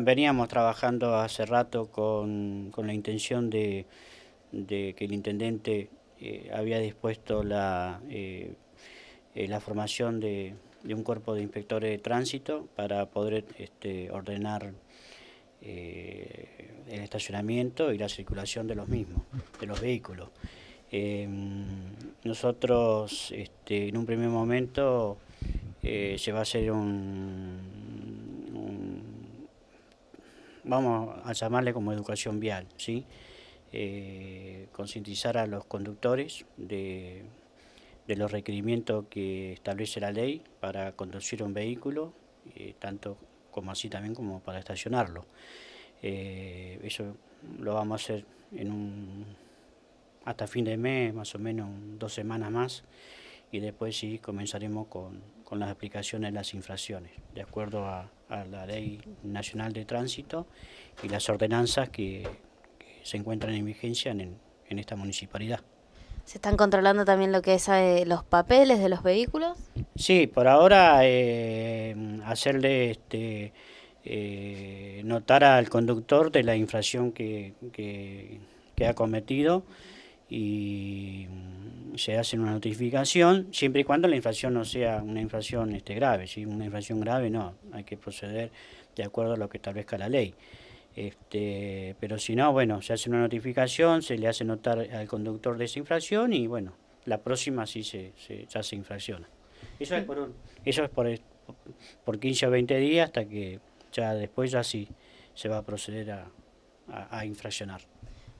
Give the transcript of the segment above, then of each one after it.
Veníamos trabajando hace rato con, la intención de, que el intendente eh, había dispuesto la, eh, eh, formación de, un cuerpo de inspectores de tránsito para poder este, ordenar el estacionamiento y la circulación de los mismos, de los vehículos. Em, nosotros este, en un primer momento se va a hacer un vamos a llamarle como educación vial, ¿sí? Eh, concientizar a los conductores de, los requerimientos que establece la ley para conducir un vehículo, eh, tanto como así también como para estacionarlo. Eh, eso lo vamos a hacer en un, hasta fin de mes, más o menos dos semanas más y después sí comenzaremos con, las aplicaciones de las infracciones, de acuerdo a, la Ley Nacional de Tránsito y las ordenanzas que, se encuentran en vigencia en, esta municipalidad. ¿Se están controlando también lo que es eh, los papeles de los vehículos? Sí, por ahora eh, hacerle este, eh, notar al conductor de la infracción que, que ha cometido y se hace una notificación, siempre y cuando la infracción no sea una infracción este, grave. Si una infracción grave, no, hay que proceder de acuerdo a lo que establezca la ley. Este, pero si no, bueno, se hace una notificación, se le hace notar al conductor de esa infracción y bueno, la próxima sí se, ya se infracciona. Eso es por, por, 15 o 20 días hasta que ya después ya sí se va a proceder a infraccionar.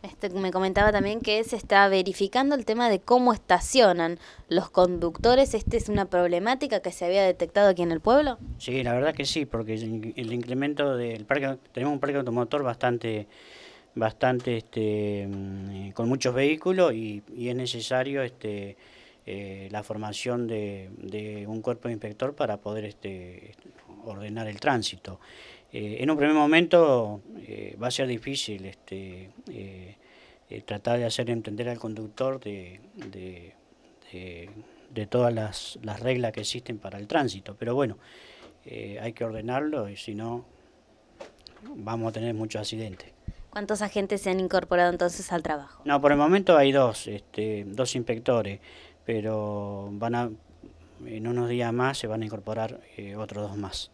Este, me comentaba también que se está verificando el tema de cómo estacionan los conductores. ¿Esta es una problemática que se había detectado aquí en el pueblo? Sí, la verdad que sí, porque el incremento del parque, tenemos un parque automotor bastante, bastante, este, mm, eh, con muchos vehículos y, y es necesario, este, eh, la formación de, un cuerpo de inspector para poder este, ordenar el tránsito. Eh, en un primer momento eh, va a ser difícil este, tratar de hacer entender al conductor de, todas las, reglas que existen para el tránsito, pero bueno, hay que ordenarlo y si no vamos a tener muchos accidentes. ¿Cuántos agentes se han incorporado entonces al trabajo? No, por el momento hay dos, este, dos inspectores pero van a, en unos días más se van a incorporar eh, otros dos más.